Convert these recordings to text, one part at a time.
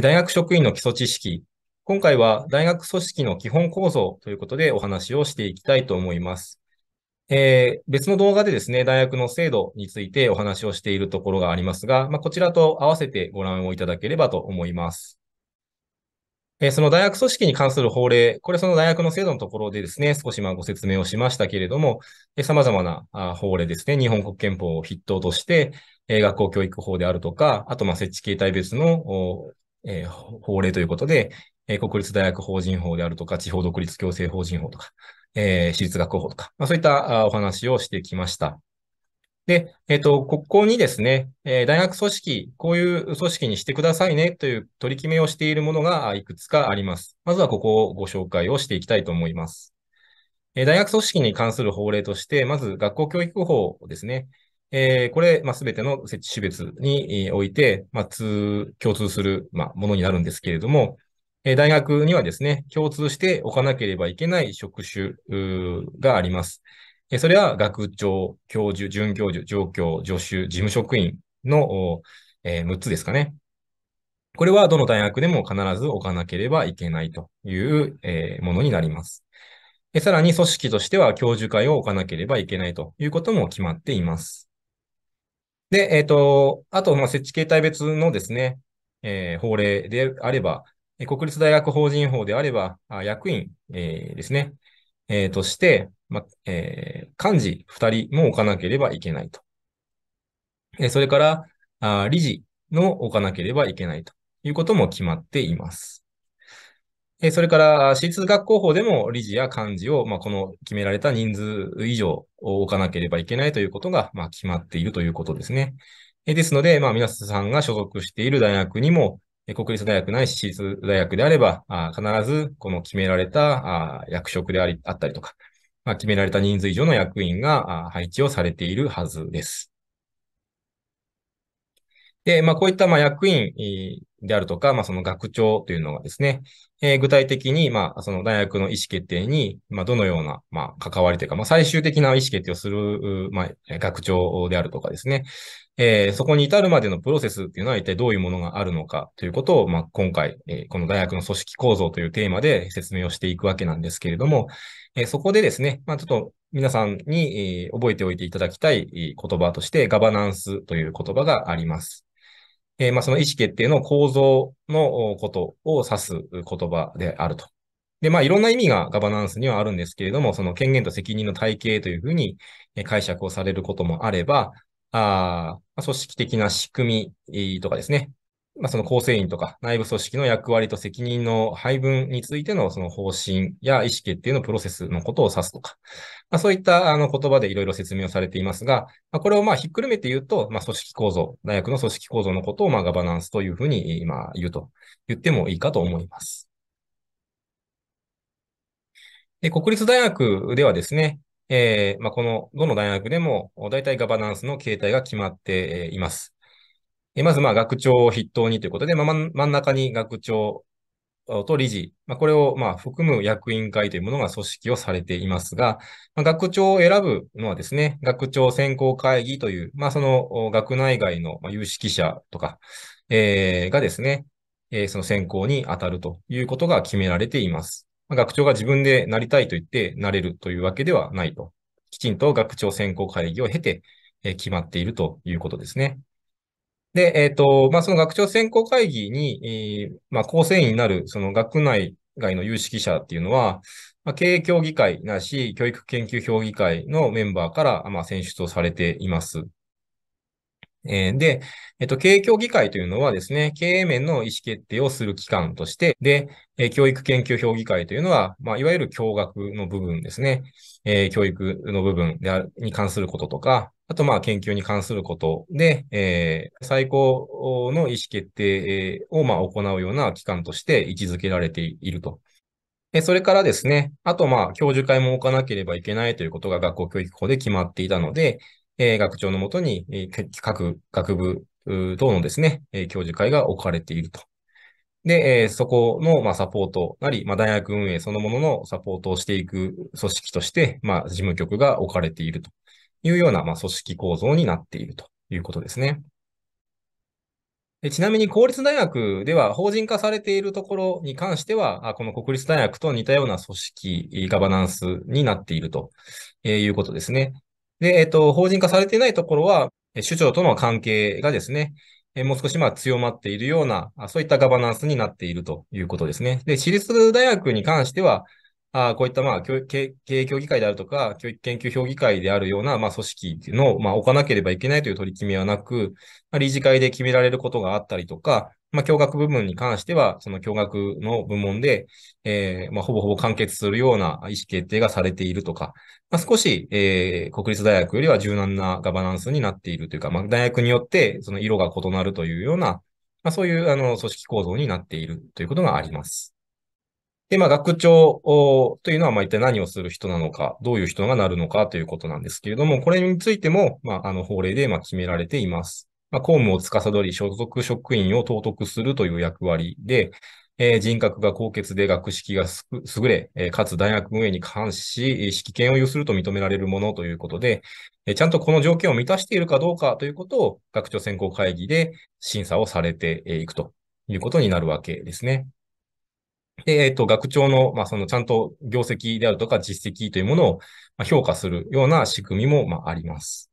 大学職員の基礎知識。今回は大学組織の基本構造ということでお話をしていきたいと思います。えー、別の動画でですね、大学の制度についてお話をしているところがありますが、まあ、こちらと合わせてご覧をいただければと思います。えー、その大学組織に関する法令、これその大学の制度のところでですね、少しまご説明をしましたけれども、えー、様々なあ法令ですね、日本国憲法を筆頭として、え学校教育法であるとか、あとま設置形態別のえー、法令ということで、えー、国立大学法人法であるとか、地方独立行政法人法とか、えー、私立学校法とか、まあ、そういったお話をしてきました。で、えっ、ー、と、ここにですね、えー、大学組織、こういう組織にしてくださいねという取り決めをしているものがいくつかあります。まずはここをご紹介をしていきたいと思います。えー、大学組織に関する法令として、まず学校教育法ですね。えー、これ、まあ、すべての設置種別に、おいて、まあ、通、共通する、まあ、ものになるんですけれども、えー、大学にはですね、共通しておかなければいけない職種があります。えー、それは学長、教授、准教授、上教、助手、事務職員の、えー、6つですかね。これはどの大学でも必ず置かなければいけないという、えー、ものになります。さらに組織としては教授会を置かなければいけないということも決まっています。で、えっ、ー、と、あと、まあ、設置形態別のですね、えー、法令であれば、国立大学法人法であれば、あ役員、えー、ですね、えー、として、まえー、幹事2人も置かなければいけないと。えそれからあ、理事の置かなければいけないということも決まっています。それから、私立学校法でも理事や幹事を、まあ、この決められた人数以上を置かなければいけないということが、まあ、決まっているということですね。ですので、まあ、皆さんが所属している大学にも、国立大学ないし私立大学であれば、必ずこの決められた役職でありあったりとか、まあ、決められた人数以上の役員が配置をされているはずです。で、まあ、こういったまあ役員であるとか、まあ、その学長というのがですね、えー、具体的に、まあ、その大学の意思決定に、まあ、どのような、まあ、関わりというか、まあ、最終的な意思決定をする、まあ、学長であるとかですね、えー、そこに至るまでのプロセスっていうのは一体どういうものがあるのかということを、まあ、今回、えー、この大学の組織構造というテーマで説明をしていくわけなんですけれども、えー、そこでですね、まあ、ちょっと皆さんに、えー、覚えておいていただきたい言葉として、ガバナンスという言葉があります。えー、まあ、その意思決定の構造のことを指す言葉であると。で、まあ、いろんな意味がガバナンスにはあるんですけれども、その権限と責任の体系というふうに解釈をされることもあれば、あ組織的な仕組みとかですね、まあ、その構成員とか内部組織の役割と責任の配分についてのその方針や意思決定のプロセスのことを指すとか、まあ、そういったあの言葉でいろいろ説明をされていますが、まあ、これをまあひっくるめて言うと、まあ、組織構造、大学の組織構造のことをまあガバナンスというふうに今言うと言ってもいいかと思います。で国立大学ではですね、えーまあ、このどの大学でも大体ガバナンスの形態が決まっています。えまず、まあ、学長を筆頭にということで、まあ、真ん中に学長と理事、まあ、これをまあ含む役員会というものが組織をされていますが、まあ、学長を選ぶのはですね、学長選考会議という、まあ、その学内外の有識者とか、えー、がですね、えー、その選考に当たるということが決められています。まあ、学長が自分でなりたいと言ってなれるというわけではないと。きちんと学長選考会議を経て、え決まっているということですね。で、えっ、ー、と、まあ、その学長選考会議に、えー、まあ、構成員になる、その学内外の有識者っていうのは、まあ、経営協議会なし、教育研究評議会のメンバーから、まあ、選出をされています。えー、で、えっ、ー、と、経営協議会というのはですね、経営面の意思決定をする機関として、で、えー、教育研究評議会というのは、まあ、いわゆる教学の部分ですね、えー、教育の部分であるに関することとか、あと、まあ、研究に関することで、えー、最高の意思決定を、まあ、行うような機関として位置づけられていると。それからですね、あと、まあ、教授会も置かなければいけないということが学校教育法で決まっていたので、えー、学長のもとに、えー、各学部等のですね、えー、教授会が置かれていると。で、えー、そこの、まあ、サポートなり、まあ、大学運営そのもののサポートをしていく組織として、まあ、事務局が置かれていると。いうような、まあ、組織構造になっているということですね。でちなみに公立大学では法人化されているところに関しては、この国立大学と似たような組織、ガバナンスになっているということですね。で、えっと、法人化されていないところは、首長との関係がですね、もう少しまあ強まっているような、そういったガバナンスになっているということですね。で、私立大学に関しては、あこういった、まあ、経営協議会であるとか、教育研究評議会であるような、まあ、組織っていうのを、まあ、置かなければいけないという取り決めはなく、まあ、理事会で決められることがあったりとか、まあ、教学部分に関しては、その教学の部門で、えー、まあ、ほぼほぼ完結するような意思決定がされているとか、まあ、少し、えー、国立大学よりは柔軟なガバナンスになっているというか、まあ、大学によって、その色が異なるというような、まあ、そういう、あの、組織構造になっているということがあります。で、まあ、学長というのは、まあ、一体何をする人なのか、どういう人がなるのかということなんですけれども、これについても、まあ、あの、法令で、まあ、決められています。まあ、公務を司り、所属職員を登録するという役割で、えー、人格が高潔で学識が優れ、えー、かつ大学運営に関し、指揮権を有すると認められるものということで、えー、ちゃんとこの条件を満たしているかどうかということを、学長選考会議で審査をされていくということになるわけですね。で、えっ、ー、と、学長の、まあ、その、ちゃんと業績であるとか実績というものを、まあ、評価するような仕組みも、まあ、あります。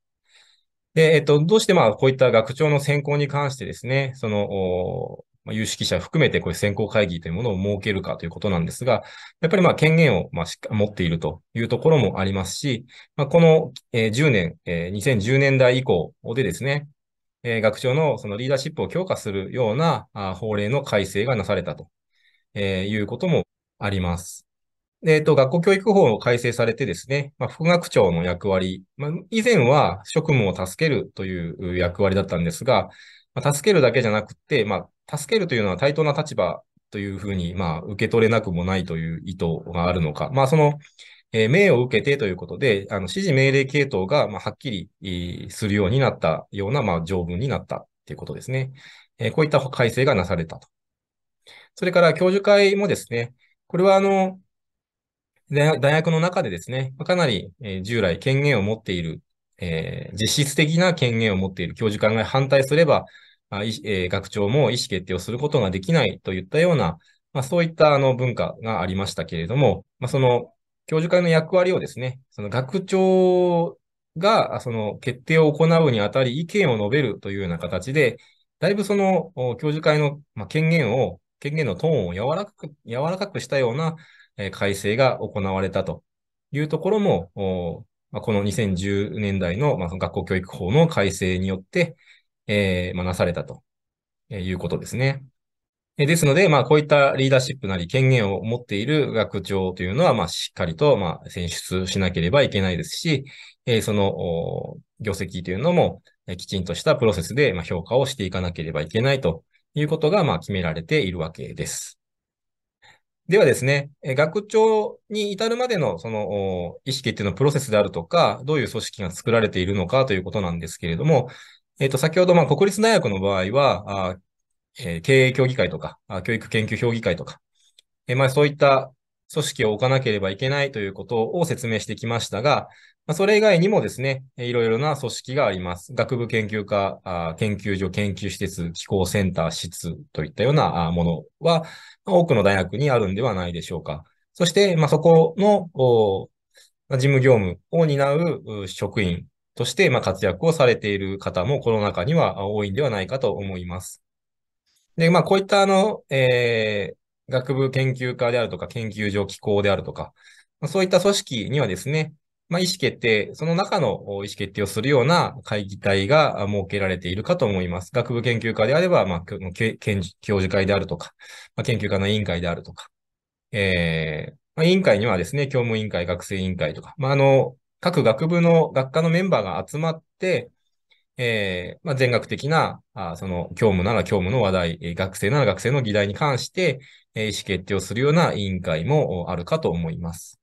で、えっ、ー、と、どうして、まあ、こういった学長の選考に関してですね、その、まあ、有識者含めて、こういう選考会議というものを設けるかということなんですが、やっぱり、まあ、権限を、まあ、しっかり持っているというところもありますし、まあ、この、えー、10年、えー、2010年代以降でですね、え学長のそのリーダーシップを強化するようなあ法令の改正がなされたとえー、いうこともあります。えっ、と、学校教育法を改正されてですね、まあ、副学長の役割、まあ、以前は職務を助けるという役割だったんですが、まあ、助けるだけじゃなくて、まあ、助けるというのは対等な立場というふうに、まあ、受け取れなくもないという意図があるのか、まあ、その、えー、命を受けてということで、あの指示命令系統が、まあ、はっきりするようになったような、まあ、条文になったということですね。えー、こういった改正がなされたとそれから教授会もですね、これはあの、大学の中でですね、かなり従来権限を持っている、えー、実質的な権限を持っている教授会が反対すれば、あえー、学長も意思決定をすることができないといったような、まあ、そういったあの文化がありましたけれども、まあ、その教授会の役割をですね、その学長がその決定を行うにあたり意見を述べるというような形で、だいぶその教授会の権限を権限のトーンを柔らかく、柔らかくしたような、え改正が行われたというところも、まあ、この2010年代の,、まあその学校教育法の改正によって、えー、まあ、なされたということですね。ですので、まあ、こういったリーダーシップなり権限を持っている学長というのは、まあ、しっかりと、まあ、選出しなければいけないですし、えー、その、業績というのも、きちんとしたプロセスで、評価をしていかなければいけないということが、まあ、決められているわけです。ではですね、学長に至るまでのその意ていうのプロセスであるとか、どういう組織が作られているのかということなんですけれども、えっ、ー、と、先ほど、まあ、国立大学の場合は、あえー、経営協議会とか、教育研究評議会とか、えー、まあ、そういった組織を置かなければいけないということを説明してきましたが、まそれ以外にもですね、いろいろな組織があります。学部研究科、あ研究所、研究施設、機構センター、室といったようなものは、多くの大学にあるんではないでしょうか。そして、まあ、そこの事務業務を担う職員として、まあ、活躍をされている方もこの中には多いんではないかと思います。で、まあ、こういったあの、えー、学部研究科であるとか、研究所機構であるとか、そういった組織にはですね、まあ、意思決定、その中の意思決定をするような会議体が設けられているかと思います。学部研究科であれば、まあ、教授会であるとか、まあ、研究科の委員会であるとか、えー、まあ、委員会にはですね、教務委員会、学生委員会とか、まあ、あの、各学部の学科のメンバーが集まって、えー、まあ、全学的な、あその、教務なら教務の話題、学生なら学生の議題に関して、えー、意思決定をするような委員会もあるかと思います。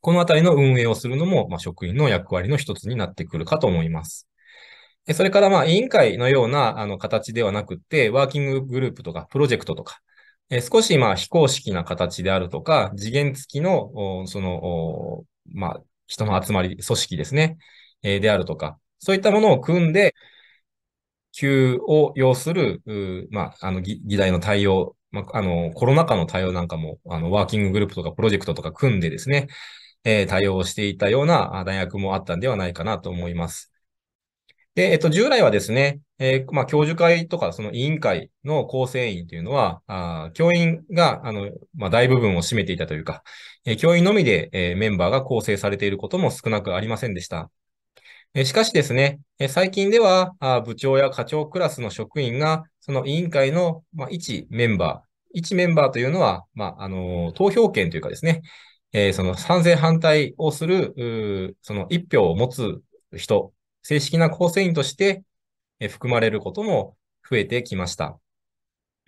このあたりの運営をするのも、まあ、職員の役割の一つになってくるかと思います。それから、まあ、委員会のようなあの形ではなくて、ワーキンググループとか、プロジェクトとか、え少し、まあ、非公式な形であるとか、次元付きの、その、まあ、人の集まり、組織ですね、えであるとか、そういったものを組んで、急を要する、まあ、あの議、議題の対応、まあ、あの、コロナ禍の対応なんかも、あの、ワーキンググループとかプロジェクトとか組んでですね、えー、対応していたような大学もあったんではないかなと思います。で、えっと、従来はですね、えー、まあ、教授会とか、その委員会の構成員というのは、あ教員が、あの、まあ、大部分を占めていたというか、えー、教員のみで、えー、メンバーが構成されていることも少なくありませんでした。えしかしですね、え最近ではあ、部長や課長クラスの職員が、その委員会の、まあ、1メンバー、1メンバーというのは、まあ、あの投票権というかですね、えー、その賛成反対をする、その一票を持つ人、正式な構成員として、えー、含まれることも増えてきました。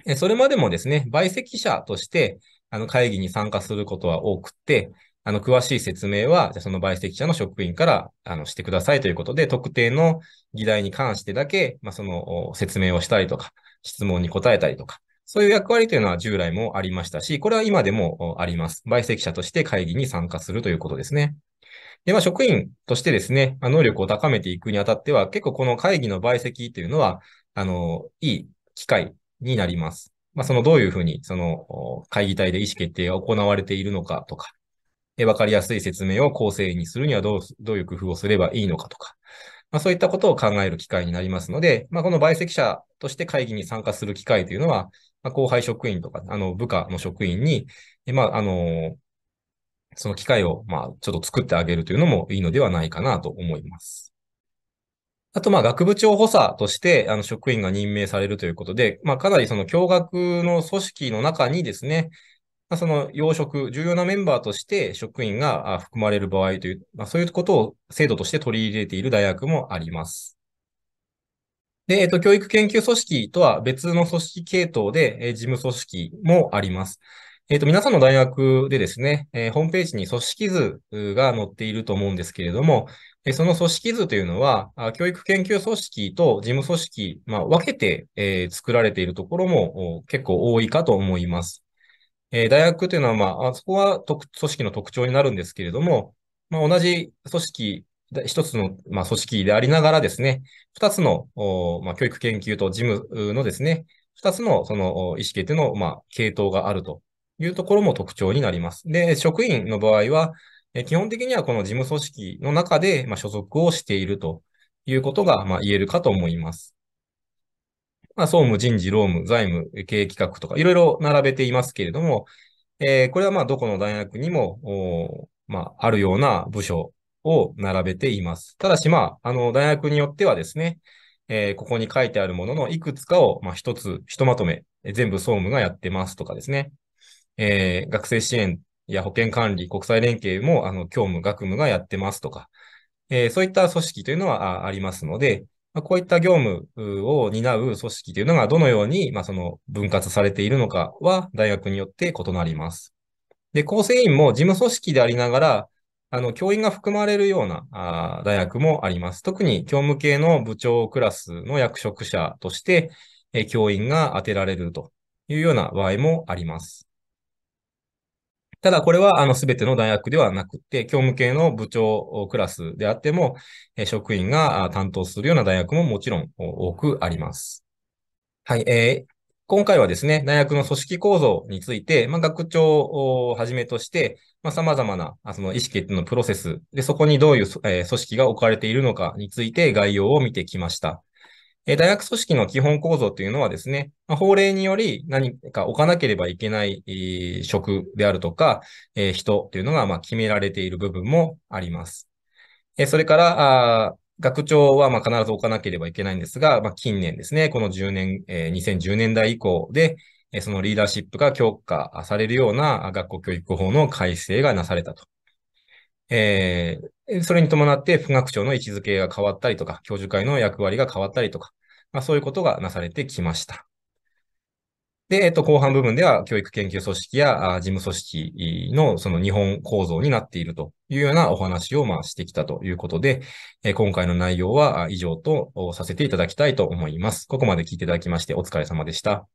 えー、それまでもですね、陪席者として、あの、会議に参加することは多くて、あの、詳しい説明は、じゃその陪席者の職員から、あの、してくださいということで、特定の議題に関してだけ、まあ、その、説明をしたりとか、質問に答えたりとか、そういう役割というのは従来もありましたし、これは今でもあります。売席者として会議に参加するということですね。で、まあ、職員としてですね、能力を高めていくにあたっては、結構この会議の売席というのは、あの、いい機会になります。まあ、そのどういうふうに、その、会議体で意思決定が行われているのかとか、わかりやすい説明を構成にするにはどう、どういう工夫をすればいいのかとか、まあ、そういったことを考える機会になりますので、まあ、この陪席者として会議に参加する機会というのは、まあ、後輩職員とか、あの、部下の職員に、まあ、あの、その機会を、まあ、ちょっと作ってあげるというのもいいのではないかなと思います。あと、まあ、学部長補佐として、あの、職員が任命されるということで、まあ、かなりその教学の組織の中にですね、まあ、その要職、重要なメンバーとして職員が含まれる場合という、まあ、そういうことを制度として取り入れている大学もあります。で、えっと、教育研究組織とは別の組織系統で、え事務組織もあります。えっと、皆さんの大学でですね、えー、ホームページに組織図が載っていると思うんですけれども、えー、その組織図というのは、教育研究組織と事務組織、まあ、分けて、えー、作られているところも結構多いかと思います。えー、大学というのは、まあ、あそこは組織の特徴になるんですけれども、まあ、同じ組織、一つの、まあ、組織でありながらですね、二つの、まあ、教育研究と事務のですね、二つのその意思決定の、まあ、系統があるというところも特徴になります。で、職員の場合は、え基本的にはこの事務組織の中で、まあ、所属をしているということが、まあ、言えるかと思います。まあ、総務、人事、労務、財務、経営企画とか、いろいろ並べていますけれども、えー、これはまあ、どこの大学にも、まあ、あるような部署を並べています。ただし、まあ、あの、大学によってはですね、えー、ここに書いてあるもののいくつかを、まあ、一つ、ひとまとめ、全部総務がやってますとかですね、えー、学生支援や保険管理、国際連携も、あの、教務、学務がやってますとか、えー、そういった組織というのはありますので、まあ、こういった業務を担う組織というのがどのように、まあ、その分割されているのかは大学によって異なります。で、構成員も事務組織でありながら、あの、教員が含まれるようなあ大学もあります。特に教務系の部長クラスの役職者として、え教員が当てられるというような場合もあります。ただこれはあの全ての大学ではなくて、教務系の部長クラスであっても、職員が担当するような大学ももちろん多くあります。はい、えー、今回はですね、大学の組織構造について、まあ、学長をはじめとして、まあ、様々なその意思決定のプロセスで、そこにどういう、え組織が置かれているのかについて概要を見てきました。え大学組織の基本構造というのはですね、ま法令により何か置かなければいけない、え職であるとか、え人というのが、ま決められている部分もあります。えそれから、学長はま必ず置かなければいけないんですが、ま近年ですね、この10年、え2010年代以降で、そのリーダーシップが強化されるような学校教育法の改正がなされたとえー、それに伴って副学長の位置づけが変わったりとか、教授会の役割が変わったりとか、まあ、そういうことがなされてきました。で、えっと、後半部分では教育研究組織や事務組織のその日本構造になっているというようなお話をまあしてきたということで、え今回の内容は以上とさせていただきたいと思います。ここまで聞いていただきましてお疲れ様でした。